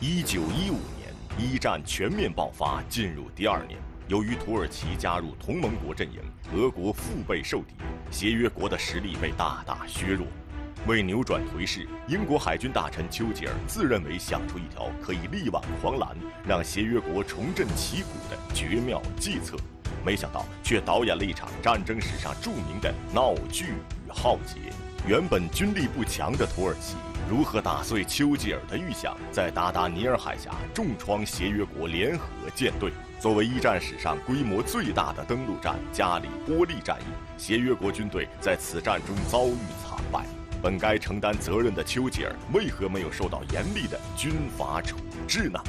一九一五年，一战全面爆发，进入第二年。由于土耳其加入同盟国阵营，俄国腹背受敌，协约国的实力被大大削弱。为扭转颓势，英国海军大臣丘吉尔自认为想出一条可以力挽狂澜，让协约国重振旗鼓的绝妙计策，没想到却导演了一场战争史上著名的闹剧与浩劫。原本军力不强的土耳其如何打碎丘吉尔的预想，在达达尼尔海峡重创协约国联合舰队？作为一战史上规模最大的登陆战——加里波利战役，协约国军队在此战中遭遇惨败。本该承担责任的丘吉尔为何没有受到严厉的军法处置呢？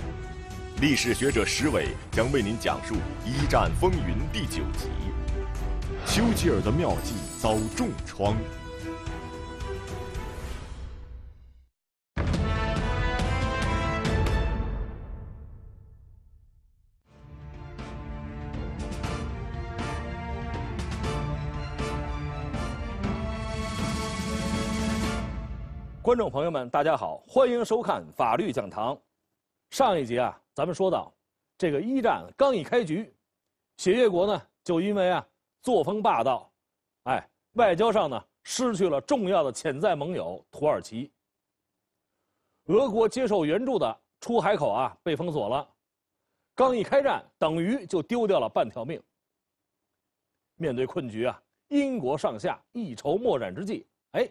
历史学者石伟将为您讲述《一战风云》第九集：丘吉尔的妙计遭重创。观众朋友们，大家好，欢迎收看《法律讲堂》。上一集啊，咱们说到，这个一战刚一开局，协约国呢就因为啊作风霸道，哎，外交上呢失去了重要的潜在盟友土耳其。俄国接受援助的出海口啊被封锁了，刚一开战，等于就丢掉了半条命。面对困局啊，英国上下一筹莫展之际，哎。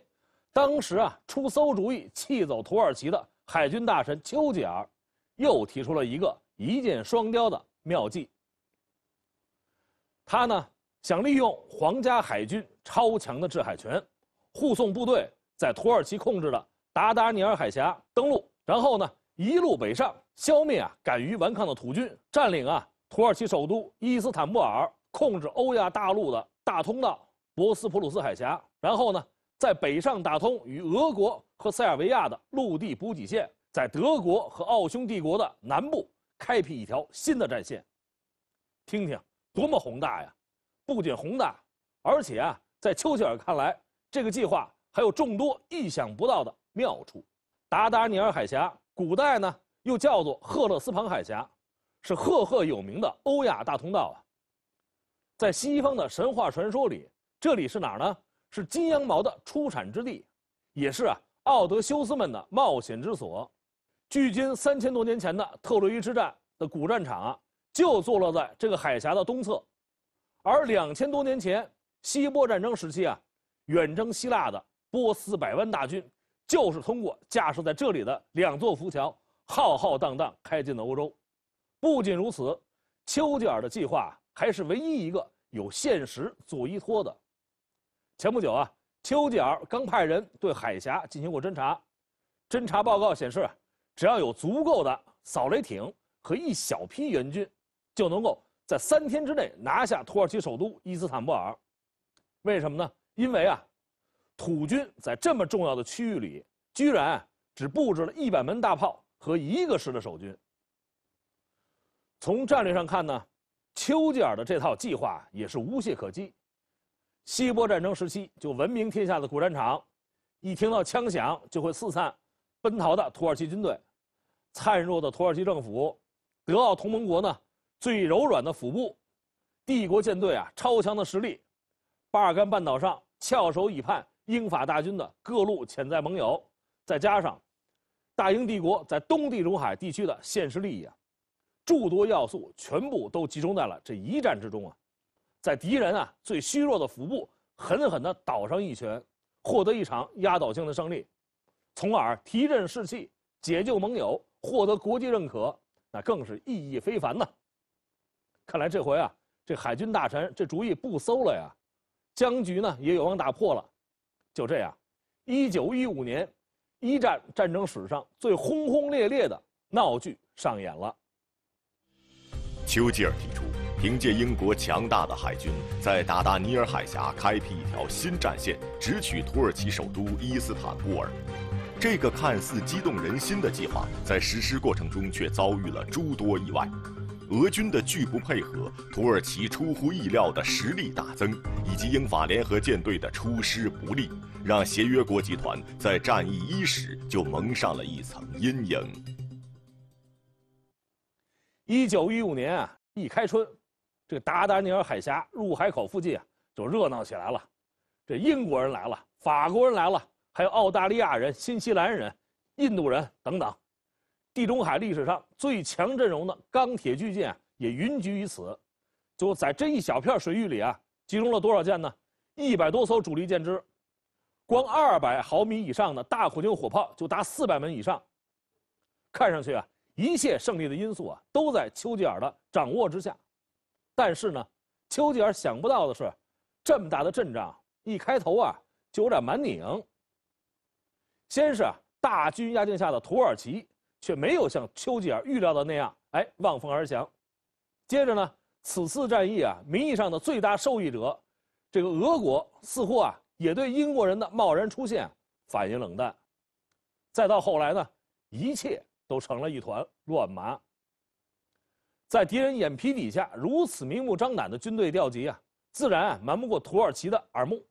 当时啊，出馊主意气走土耳其的海军大臣丘吉尔，又提出了一个一箭双雕的妙计。他呢想利用皇家海军超强的制海权，护送部队在土耳其控制的达达尼尔海峡登陆，然后呢一路北上，消灭啊敢于顽抗的土军，占领啊土耳其首都伊斯坦布尔，控制欧亚大陆的大通道博斯普鲁斯海峡，然后呢。在北上打通与俄国和塞尔维亚的陆地补给线，在德国和奥匈帝国的南部开辟一条新的战线，听听多么宏大呀！不仅宏大，而且啊，在丘吉尔看来，这个计划还有众多意想不到的妙处。达达尼尔海峡，古代呢又叫做赫勒斯滂海峡，是赫赫有名的欧亚大通道啊。在西方的神话传说里，这里是哪儿呢？是金羊毛的出产之地，也是啊奥德修斯们的冒险之所。距今三千多年前的特洛伊之战的古战场，就坐落在这个海峡的东侧。而两千多年前希波战争时期啊，远征希腊的波斯百万大军，就是通过架设在这里的两座浮桥，浩浩荡荡开进了欧洲。不仅如此，丘吉尔的计划还是唯一一个有现实做依托的。前不久啊，丘吉尔刚派人对海峡进行过侦查，侦查报告显示，只要有足够的扫雷艇和一小批援军，就能够在三天之内拿下土耳其首都伊斯坦布尔。为什么呢？因为啊，土军在这么重要的区域里，居然只布置了一百门大炮和一个师的守军。从战略上看呢，丘吉尔的这套计划也是无懈可击。希波战争时期就闻名天下的古战场，一听到枪响就会四散奔逃的土耳其军队，孱弱的土耳其政府，德奥同盟国呢最柔软的腹部，帝国舰队啊超强的实力，巴尔干半岛上翘首以盼英法大军的各路潜在盟友，再加上大英帝国在东地中海地区的现实利益啊，诸多要素全部都集中在了这一战之中啊。在敌人啊最虚弱的腹部狠狠地倒上一拳，获得一场压倒性的胜利，从而提振士气、解救盟友、获得国际认可，那更是意义非凡呐。看来这回啊，这海军大臣这主意不馊了呀，僵局呢也有望打破了。就这样，一九一五年，一战战争史上最轰轰烈烈的闹剧上演了。丘吉尔提出。凭借英国强大的海军，在达达尼尔海峡开辟一条新战线，直取土耳其首都伊斯坦布尔。这个看似激动人心的计划，在实施过程中却遭遇了诸多意外：俄军的拒不配合、土耳其出乎意料的实力大增，以及英法联合舰队的出师不利，让协约国集团在战役伊始就蒙上了一层阴影。一九一五年啊，一开春。这个达达尼尔海峡入海口附近啊，就热闹起来了。这英国人来了，法国人来了，还有澳大利亚人、新西兰人、印度人等等。地中海历史上最强阵容的钢铁巨舰也云集于此。就在这一小片水域里啊，集中了多少舰呢？一百多艘主力舰只，光二百毫米以上的大口径火炮就达四百门以上。看上去啊，一切胜利的因素啊，都在丘吉尔的掌握之下。但是呢，丘吉尔想不到的是，这么大的阵仗一开头啊就有点蛮拧。先是啊大军压境下的土耳其却没有像丘吉尔预料的那样哎望风而降，接着呢此次战役啊名义上的最大受益者，这个俄国似乎啊也对英国人的贸然出现反应冷淡，再到后来呢，一切都成了一团乱麻。在敌人眼皮底下如此明目张胆的军队调集啊，自然瞒不过土耳其的耳目。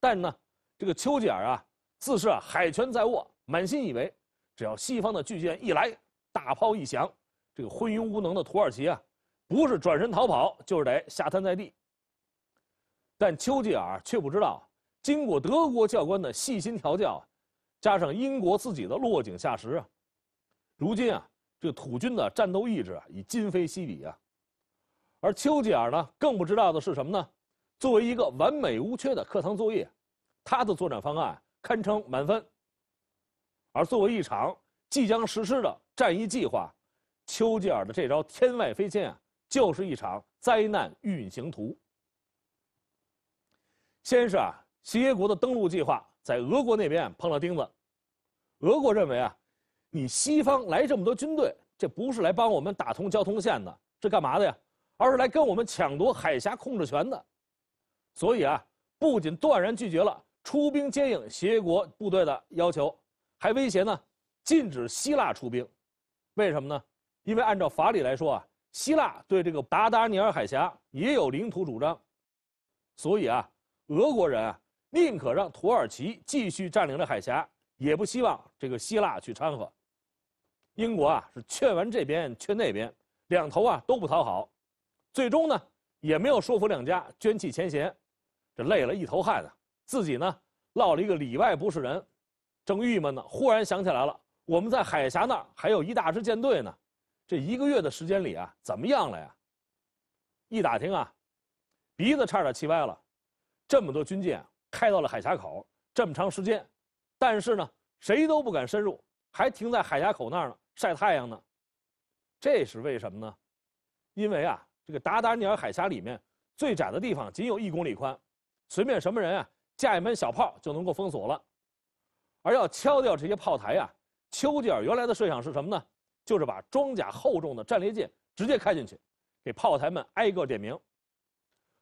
但呢，这个丘吉尔啊，自是、啊海权在握，满心以为，只要西方的巨舰一来，大炮一响，这个昏庸无能的土耳其啊，不是转身逃跑，就是得吓瘫在地。但丘吉尔却不知道，经过德国教官的细心调教，加上英国自己的落井下石啊，如今啊。这个土军的战斗意志啊，已今非昔比啊。而丘吉尔呢，更不知道的是什么呢？作为一个完美无缺的课堂作业，他的作战方案堪称满分。而作为一场即将实施的战役计划，丘吉尔的这招“天外飞仙”啊，就是一场灾难运行图。先是啊，协约国的登陆计划在俄国那边碰了钉子，俄国认为啊。你西方来这么多军队，这不是来帮我们打通交通线的，是干嘛的呀？而是来跟我们抢夺海峡控制权的。所以啊，不仅断然拒绝了出兵接应协约国部队的要求，还威胁呢，禁止希腊出兵。为什么呢？因为按照法理来说啊，希腊对这个达达尼尔海峡也有领土主张，所以啊，俄国人啊，宁可让土耳其继续占领着海峡，也不希望这个希腊去掺和。英国啊，是劝完这边劝那边，两头啊都不讨好，最终呢也没有说服两家捐弃前嫌，这累了一头汗啊，自己呢落了一个里外不是人，正郁闷呢，忽然想起来了，我们在海峡那儿还有一大支舰队呢，这一个月的时间里啊怎么样了呀？一打听啊，鼻子差点气歪了，这么多军舰开到了海峡口，这么长时间，但是呢谁都不敢深入，还停在海峡口那儿呢。晒太阳呢，这是为什么呢？因为啊，这个达达尼尔海峡里面最窄的地方仅有一公里宽，随便什么人啊架一门小炮就能够封锁了。而要敲掉这些炮台啊，丘吉尔原来的设想是什么呢？就是把装甲厚重的战列舰直接开进去，给炮台们挨个点名。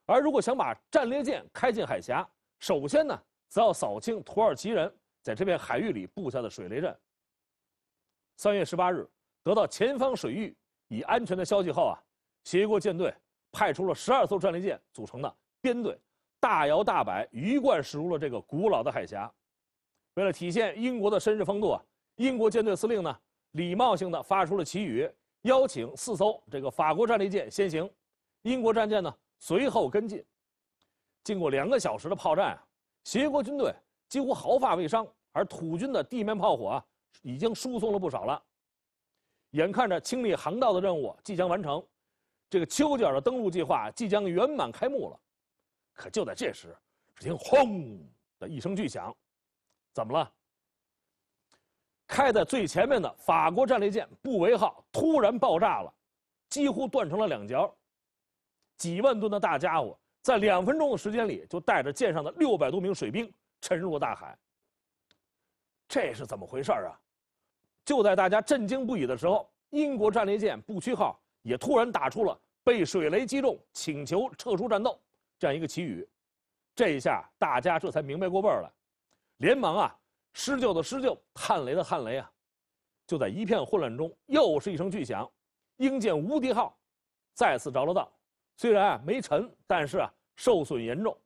而如果想把战列舰开进海峡，首先呢，则要扫清土耳其人在这片海域里布下的水雷阵。三月十八日，得到前方水域已安全的消息后啊，协约国舰队派出了十二艘战列舰组成的编队，大摇大摆鱼贯驶入了这个古老的海峡。为了体现英国的绅士风度啊，英国舰队司令呢，礼貌性的发出了旗语，邀请四艘这个法国战列舰先行，英国战舰呢随后跟进。经过两个小时的炮战啊，协约国军队几乎毫发未伤，而土军的地面炮火啊。已经疏松了不少了，眼看着清理航道的任务即将完成，这个吉尔的登陆计划即将圆满开幕了。可就在这时，只听“轰”的一声巨响，怎么了？开在最前面的法国战列舰“布维号”突然爆炸了，几乎断成了两截，几万吨的大家伙在两分钟的时间里就带着舰上的六百多名水兵沉入了大海。这是怎么回事啊？就在大家震惊不已的时候，英国战列舰“不屈号”也突然打出了被水雷击中，请求撤出战斗这样一个旗语。这一下，大家这才明白过味儿来，连忙啊施救的施救，探雷的探雷啊！就在一片混乱中，又是一声巨响，英舰“无敌号”再次着了道，虽然啊没沉，但是啊受损严重。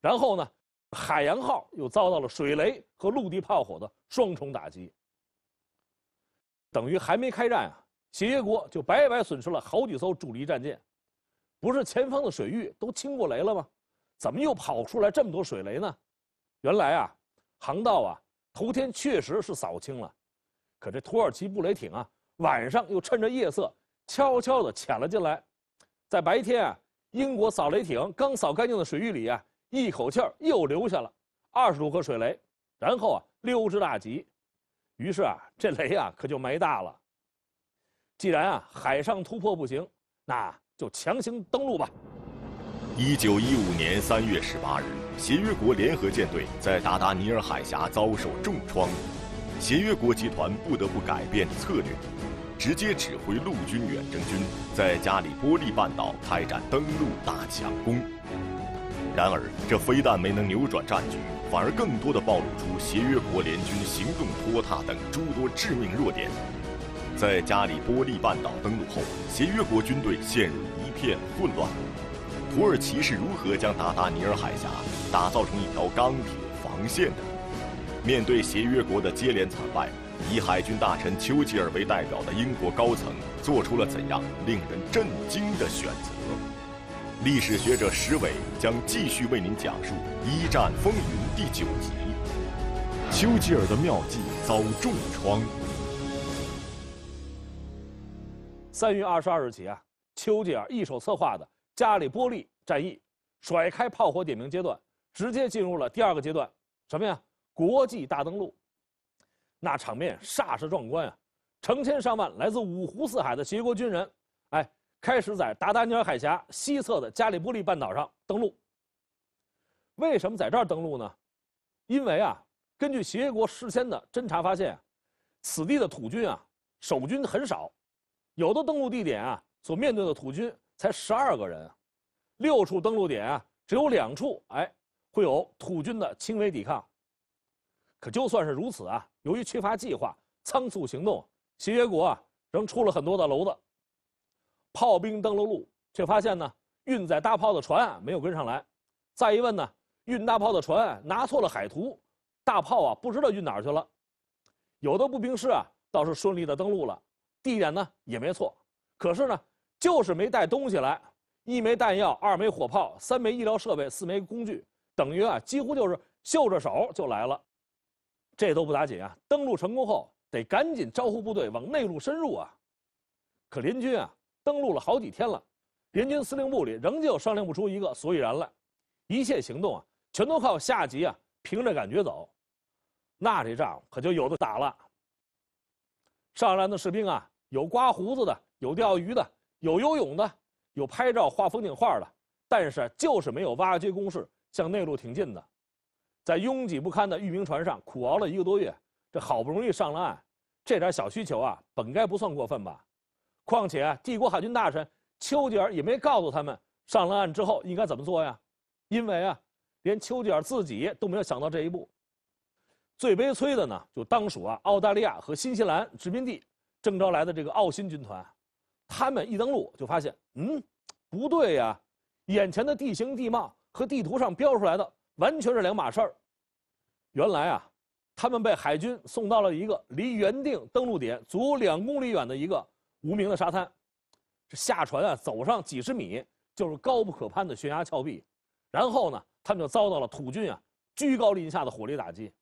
然后呢，“海洋号”又遭到了水雷和陆地炮火的双重打击。等于还没开战啊，协约国就白白损失了好几艘主力战舰。不是前方的水域都清过雷了吗？怎么又跑出来这么多水雷呢？原来啊，航道啊，头天确实是扫清了，可这土耳其布雷艇啊，晚上又趁着夜色悄悄地潜了进来，在白天啊，英国扫雷艇刚扫干净的水域里啊，一口气儿又留下了二十多颗水雷，然后啊，溜之大吉。于是啊，这雷啊可就没大了。既然啊海上突破不行，那就强行登陆吧。一九一五年三月十八日，协约国联合舰队在达达尼尔海峡遭受重创，协约国集团不得不改变策略，直接指挥陆军远征军在加里波利半岛开展登陆大抢攻。然而，这非但没能扭转战局。反而更多的暴露出协约国联军行动拖沓等诸多致命弱点。在加里波利半岛登陆后，协约国军队陷入一片混乱。土耳其是如何将达达尼尔海峡打造成一条钢铁防线的？面对协约国的接连惨败，以海军大臣丘吉尔为代表的英国高层做出了怎样令人震惊的选择？历史学者石伟将继续为您讲述《一战风云》第九集：丘吉尔的妙计遭重创。三月二十二日起啊，丘吉尔一手策划的加里波利战役，甩开炮火点名阶段，直接进入了第二个阶段，什么呀？国际大登陆，那场面煞是壮观啊！成千上万来自五湖四海的协国军人，哎。开始在达达尼尔海峡西侧的加里波利半岛上登陆。为什么在这儿登陆呢？因为啊，根据协约国事先的侦查发现，此地的土军啊守军很少，有的登陆地点啊所面对的土军才十二个人，六处登陆点啊只有两处，哎，会有土军的轻微抵抗。可就算是如此啊，由于缺乏计划、仓促行动，协约国啊仍出了很多的篓子。炮兵登陆路，却发现呢，运载大炮的船啊没有跟上来。再一问呢，运大炮的船拿错了海图，大炮啊不知道运哪儿去了。有的步兵师啊倒是顺利的登陆了，地点呢也没错，可是呢就是没带东西来，一枚弹药，二枚火炮，三枚医疗设备，四枚工具，等于啊几乎就是袖着手就来了。这都不打紧啊，登陆成功后得赶紧招呼部队往内陆深入啊。可联军啊。登陆了好几天了，联军司令部里仍旧商量不出一个所以然来，一切行动啊，全都靠下级啊凭着感觉走，那这仗可就有的打了。上岸的士兵啊，有刮胡子的，有钓鱼的，有游泳的，有拍照画风景画的，但是就是没有挖掘工事向内陆挺进的。在拥挤不堪的渔民船上苦熬了一个多月，这好不容易上了岸，这点小需求啊，本该不算过分吧。况且帝国海军大臣丘吉尔也没告诉他们上了岸之后应该怎么做呀，因为啊，连丘吉尔自己都没有想到这一步。最悲催的呢，就当属啊澳大利亚和新西兰殖民地征召来的这个澳新军团，他们一登陆就发现，嗯，不对呀，眼前的地形地貌和地图上标出来的完全是两码事儿。原来啊，他们被海军送到了一个离原定登陆点足两公里远的一个。无名的沙滩，这下船啊，走上几十米就是高不可攀的悬崖峭壁，然后呢，他们就遭到了土军啊居高临下的火力打击，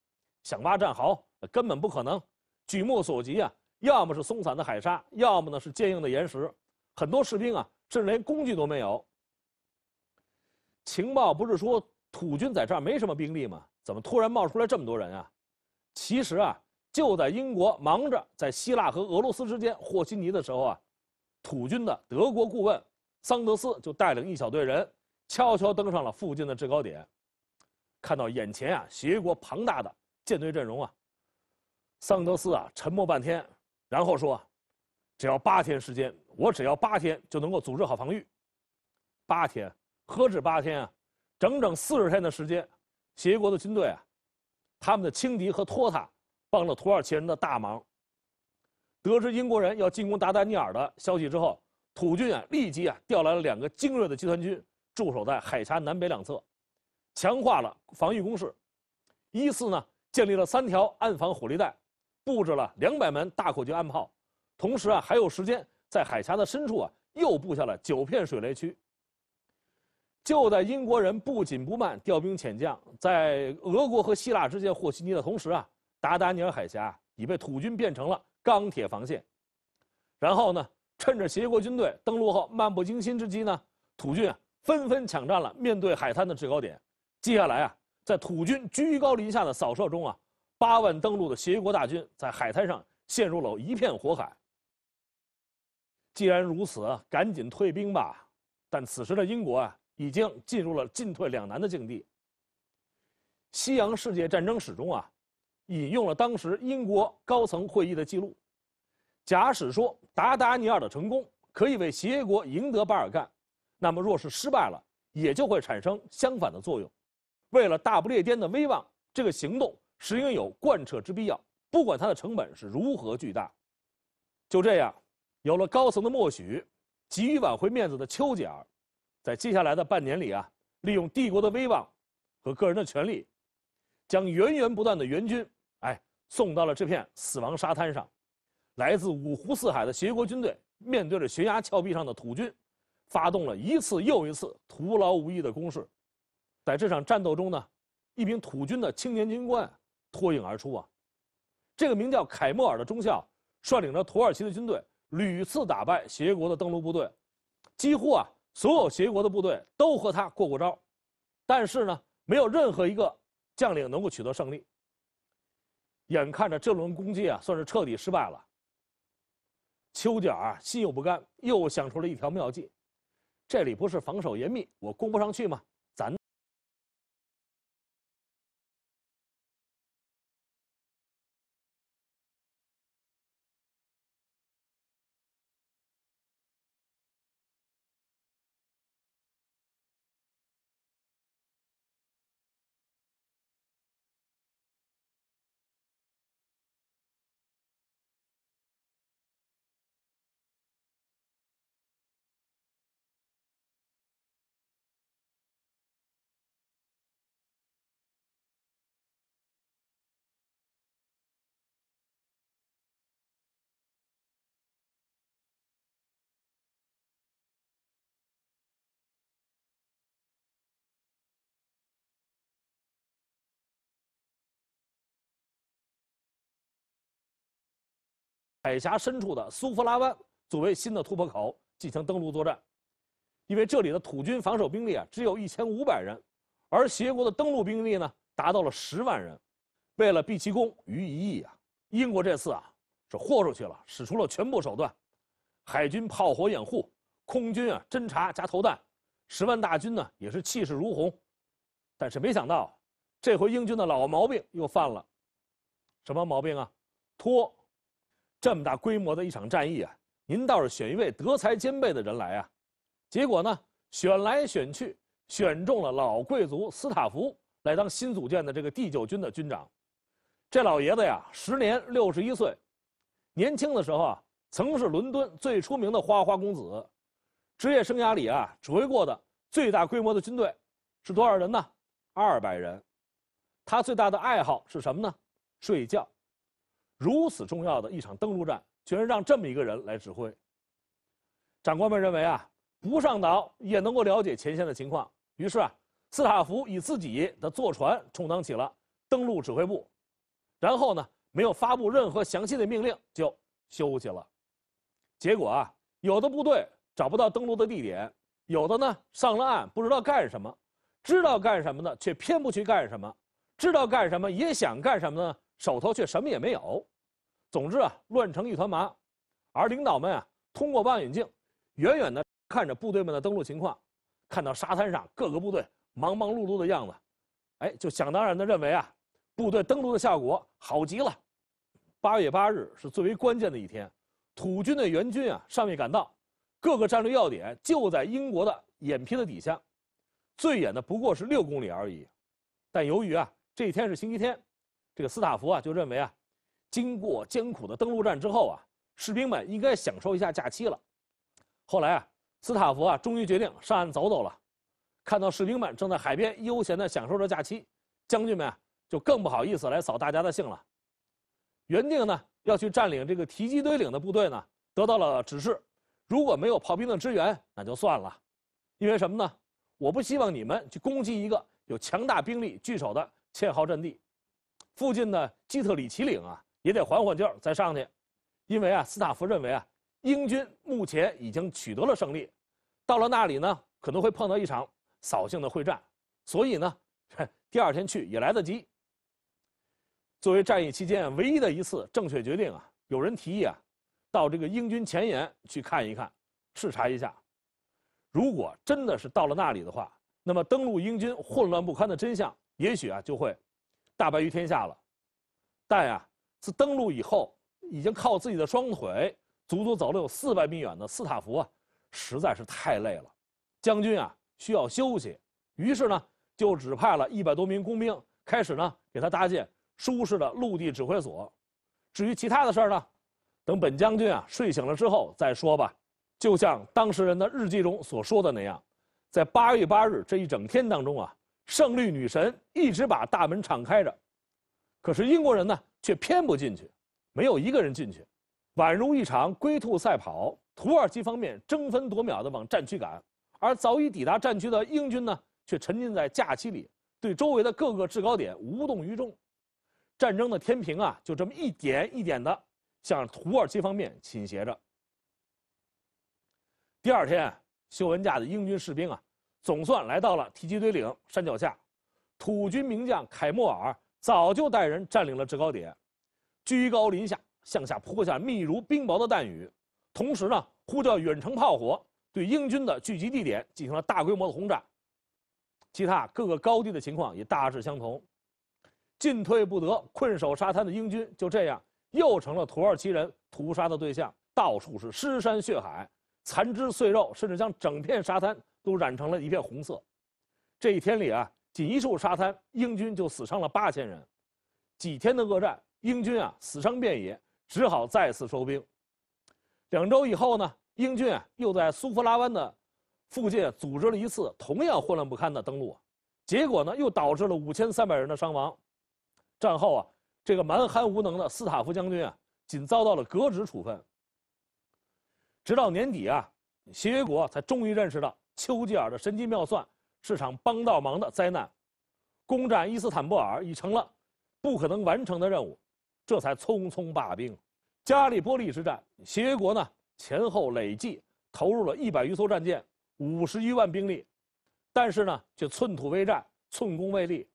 想挖战壕根本不可能，举目所及啊，要么是松散的海沙，要么呢是坚硬的岩石，很多士兵啊，甚至连工具都没有。情报不是说土军在这儿没什么兵力吗？怎么突然冒出来这么多人啊？其实啊。就在英国忙着在希腊和俄罗斯之间和稀泥的时候啊，土军的德国顾问桑德斯就带领一小队人悄悄登上了附近的制高点，看到眼前啊协国庞大的舰队阵容啊，桑德斯啊沉默半天，然后说：“只要八天时间，我只要八天就能够组织好防御。八天，何止八天啊，整整四十天的时间，协国的军队啊，他们的轻敌和拖沓。”帮了土耳其人的大忙。得知英国人要进攻达达尼尔的消息之后，土军啊立即啊调来了两个精锐的集团军驻守在海峡南北两侧，强化了防御工事，依次呢建立了三条岸防火力带，布置了两百门大口径岸炮，同时啊还有时间在海峡的深处啊又布下了九片水雷区。就在英国人不紧不慢调兵遣将，在俄国和希腊之间和稀泥的同时啊。达达尼尔海峡已被土军变成了钢铁防线，然后呢，趁着协约国军队登陆后漫不经心之机呢，土军啊纷纷抢占了面对海滩的制高点。接下来啊，在土军居高临下的扫射中啊，八万登陆的协约国大军在海滩上陷入了一片火海。既然如此，赶紧退兵吧！但此时的英国啊，已经进入了进退两难的境地。西洋世界战争史中啊。引用了当时英国高层会议的记录，假使说达达尼尔的成功可以为协约国赢得巴尔干，那么若是失败了，也就会产生相反的作用。为了大不列颠的威望，这个行动实应有贯彻之必要，不管它的成本是如何巨大。就这样，有了高层的默许，急于挽回面子的丘吉尔，在接下来的半年里啊，利用帝国的威望和个人的权力。将源源不断的援军，哎，送到了这片死亡沙滩上。来自五湖四海的协国军队面对着悬崖峭壁上的土军，发动了一次又一次徒劳无益的攻势。在这场战斗中呢，一名土军的青年军官脱颖而出啊。这个名叫凯莫尔的中校，率领着土耳其的军队屡次打败协国的登陆部队，几乎啊所有协国的部队都和他过过招，但是呢，没有任何一个。将领能够取得胜利。眼看着这轮攻击啊，算是彻底失败了。丘吉尔心有不甘，又想出了一条妙计：这里不是防守严密，我攻不上去吗？海峡深处的苏弗拉湾作为新的突破口进行登陆作战，因为这里的土军防守兵力啊只有一千五百人，而协国的登陆兵力呢达到了十万人。为了避其功于一役啊，英国这次啊是豁出去了，使出了全部手段：海军炮火掩护，空军啊侦察加投弹，十万大军呢也是气势如虹。但是没想到，这回英军的老毛病又犯了，什么毛病啊？拖。这么大规模的一场战役啊，您倒是选一位德才兼备的人来啊，结果呢，选来选去，选中了老贵族斯塔福来当新组建的这个第九军的军长。这老爷子呀，时年六十一岁，年轻的时候啊，曾是伦敦最出名的花花公子，职业生涯里啊，指挥过的最大规模的军队是多少人呢？二百人。他最大的爱好是什么呢？睡觉。如此重要的一场登陆战，居然让这么一个人来指挥。长官们认为啊，不上岛也能够了解前线的情况，于是啊，斯塔福以自己的坐船充当起了登陆指挥部，然后呢，没有发布任何详细的命令就休息了。结果啊，有的部队找不到登陆的地点，有的呢上了岸不知道干什么，知道干什么的却偏不去干什么，知道干什么也想干什么呢，手头却什么也没有。总之啊，乱成一团麻，而领导们啊，通过望远镜，远远的看着部队们的登陆情况，看到沙滩上各个部队忙忙碌碌的样子，哎，就想当然的认为啊，部队登陆的效果好极了。八月八日是最为关键的一天，土军的援军啊尚未赶到，各个战略要点就在英国的眼皮子底下，最远的不过是六公里而已。但由于啊，这一天是星期天，这个斯塔福啊就认为啊。经过艰苦的登陆战之后啊，士兵们应该享受一下假期了。后来啊，斯塔福啊，终于决定上岸走走了。看到士兵们正在海边悠闲地享受着假期，将军们就更不好意思来扫大家的兴了。原定呢要去占领这个提基堆岭的部队呢，得到了指示：如果没有炮兵的支援，那就算了。因为什么呢？我不希望你们去攻击一个有强大兵力据守的堑壕阵地。附近的基特里奇岭啊。也得缓缓劲儿再上去，因为啊，斯塔夫认为啊，英军目前已经取得了胜利，到了那里呢，可能会碰到一场扫兴的会战，所以呢，第二天去也来得及。作为战役期间唯一的一次正确决定啊，有人提议啊，到这个英军前沿去看一看，视察一下，如果真的是到了那里的话，那么登陆英军混乱不堪的真相，也许啊就会大白于天下了，但啊。自登陆以后，已经靠自己的双腿，足足走了有四百米远的斯塔福啊，实在是太累了。将军啊，需要休息。于是呢，就指派了一百多名工兵开始呢，给他搭建舒适的陆地指挥所。至于其他的事儿呢，等本将军啊睡醒了之后再说吧。就像当事人的日记中所说的那样，在八月八日这一整天当中啊，胜利女神一直把大门敞开着。可是英国人呢？却偏不进去，没有一个人进去，宛如一场龟兔赛跑。土耳其方面争分夺秒地往战区赶，而早已抵达战区的英军呢，却沉浸在假期里，对周围的各个制高点无动于衷。战争的天平啊，就这么一点一点地向土耳其方面倾斜着。第二天，休文假的英军士兵啊，总算来到了提基堆岭山脚下，土军名将凯莫尔。早就带人占领了制高点，居高临下向下泼下密如冰雹的弹雨，同时呢呼叫远程炮火对英军的聚集地点进行了大规模的轰炸。其他各个高地的情况也大致相同，进退不得、困守沙滩的英军就这样又成了土耳其人屠杀的对象，到处是尸山血海、残肢碎肉，甚至将整片沙滩都染成了一片红色。这一天里啊。仅一处沙滩，英军就死伤了八千人。几天的恶战，英军啊死伤遍野，只好再次收兵。两周以后呢，英军啊又在苏弗拉湾的附近组织了一次同样混乱不堪的登陆，结果呢又导致了五千三百人的伤亡。战后啊，这个蛮横无能的斯塔夫将军啊，仅遭到了革职处分。直到年底啊，协约国才终于认识到丘吉尔的神机妙算。是场帮倒忙的灾难，攻占伊斯坦布尔已成了不可能完成的任务，这才匆匆罢兵。加利波利之战，协约国呢前后累计投入了一百余艘战舰，五十余万兵力，但是呢却寸土未占，寸功未立，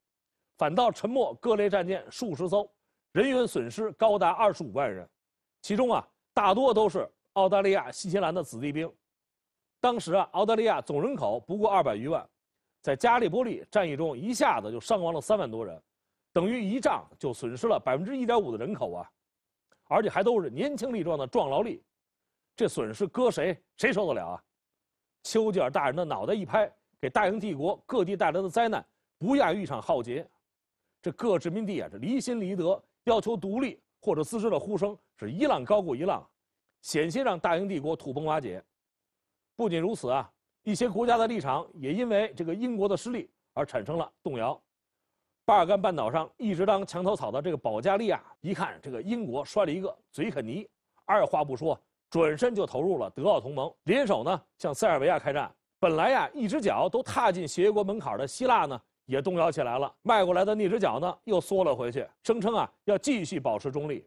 反倒沉没各类战舰数十艘，人员损失高达二十五万人，其中啊大多都是澳大利亚、新西兰的子弟兵。当时啊，澳大利亚总人口不过二百余万。在加利波利战役中，一下子就伤亡了三万多人，等于一仗就损失了百分之一点五的人口啊！而且还都是年轻力壮的壮劳力，这损失搁谁谁受得了啊？丘吉尔大人的脑袋一拍，给大英帝国各地带来的灾难不亚于一场浩劫。这各殖民地啊，这离心离德，要求独立或者自治的呼声是一浪高过一浪，险些让大英帝国土崩瓦解。不仅如此啊。一些国家的立场也因为这个英国的失利而产生了动摇。巴尔干半岛上一直当墙头草的这个保加利亚，一看这个英国摔了一个嘴啃泥，二话不说转身就投入了德奥同盟，联手呢向塞尔维亚开战。本来呀一只脚都踏进协约国门槛的希腊呢，也动摇起来了，迈过来的那只脚呢又缩了回去，声称啊要继续保持中立。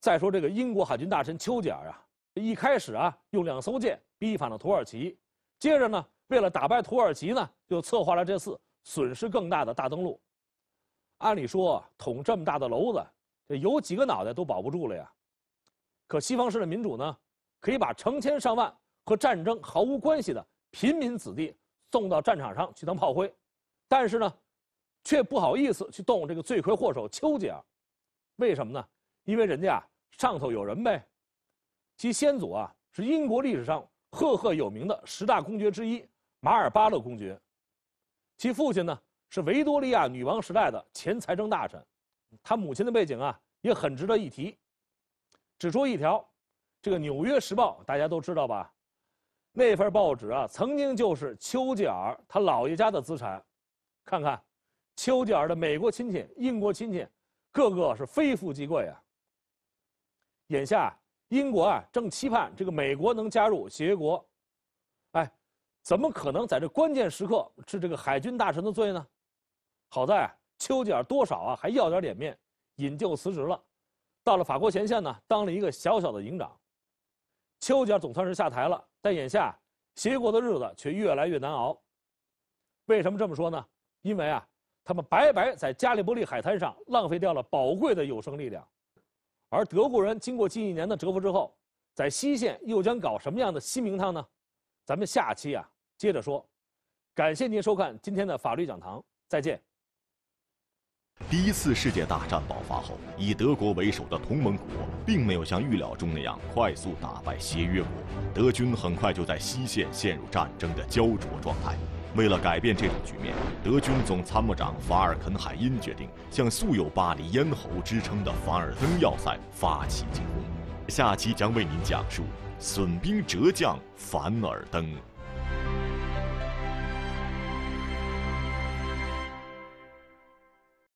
再说这个英国海军大臣丘吉尔啊，一开始啊用两艘舰逼反了土耳其。接着呢，为了打败土耳其呢，就策划了这次损失更大的大登陆。按理说捅这么大的娄子，这有几个脑袋都保不住了呀。可西方式的民主呢，可以把成千上万和战争毫无关系的平民子弟送到战场上去当炮灰，但是呢，却不好意思去动这个罪魁祸首丘吉尔。为什么呢？因为人家上头有人呗。其先祖啊，是英国历史上。赫赫有名的十大公爵之一，马尔巴勒公爵，其父亲呢是维多利亚女王时代的前财政大臣，他母亲的背景啊也很值得一提。只说一条，这个《纽约时报》大家都知道吧？那份报纸啊，曾经就是丘吉尔他姥爷家的资产。看看，丘吉尔的美国亲戚、英国亲戚，个个是非富即贵啊。眼下。英国啊，正期盼这个美国能加入协约国，哎，怎么可能在这关键时刻治这个海军大臣的罪呢？好在丘吉尔多少啊还要点脸面，引咎辞职了。到了法国前线呢，当了一个小小的营长。丘吉尔总算是下台了，但眼下协约国的日子却越来越难熬。为什么这么说呢？因为啊，他们白白在加利波利海滩上浪费掉了宝贵的有生力量。而德国人经过近一年的蛰伏之后，在西线又将搞什么样的新名堂呢？咱们下期啊接着说。感谢您收看今天的法律讲堂，再见。第一次世界大战爆发后，以德国为首的同盟国并没有像预料中那样快速打败协约国，德军很快就在西线陷入战争的焦灼状态。为了改变这种局面，德军总参谋长法尔肯海因决定向素有巴黎咽喉之称的凡尔登要塞发起进攻。下期将为您讲述损兵折将凡尔登。